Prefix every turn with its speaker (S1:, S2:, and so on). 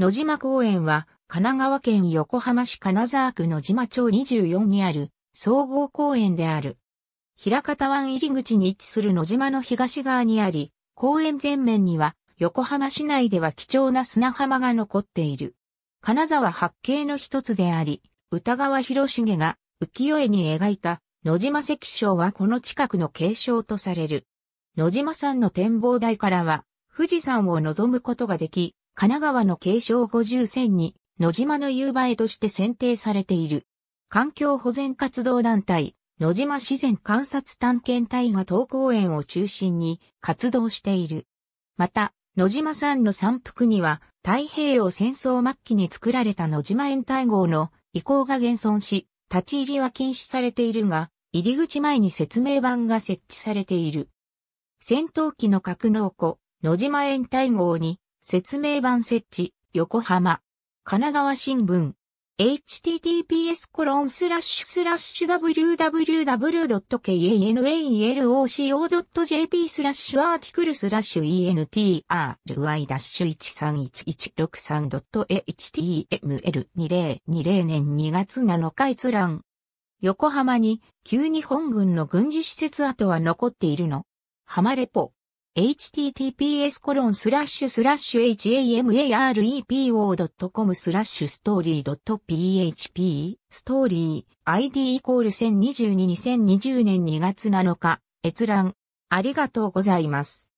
S1: 野島公園は、神奈川県横浜市金沢区野島町24にある総合公園である。平方湾入り口に位置する野島の東側にあり、公園前面には横浜市内では貴重な砂浜が残っている。金沢八景の一つであり、歌川広重が浮世絵に描いた野島石章はこの近くの継承とされる。野島山の展望台からは富士山を望むことができ、神奈川の継承50選に、野島の夕映えとして選定されている。環境保全活動団体、野島自然観察探検隊が東公園を中心に活動している。また、野島山の山腹には、太平洋戦争末期に作られた野島延滞号の遺構が現存し、立ち入りは禁止されているが、入り口前に説明板が設置されている。戦闘機の格納庫、野島延滞号に説明版設置、横浜。神奈川新聞。https コロンスラッシュスラッシュ www.kanalco.jp スラッシュアーティクルスラッシュ e n t r y 1 3 1 1 6 3 h t m l 2 0 2 0年2月7日閲覧。横浜に旧日本軍の軍事施設跡は残っているの。浜レポ。https コロンスラッシュスラッシュ hamarepo.com スラッシュストーリー .php ストーリー ID イコール1022 2020年2月7日閲覧ありがと
S2: うございます。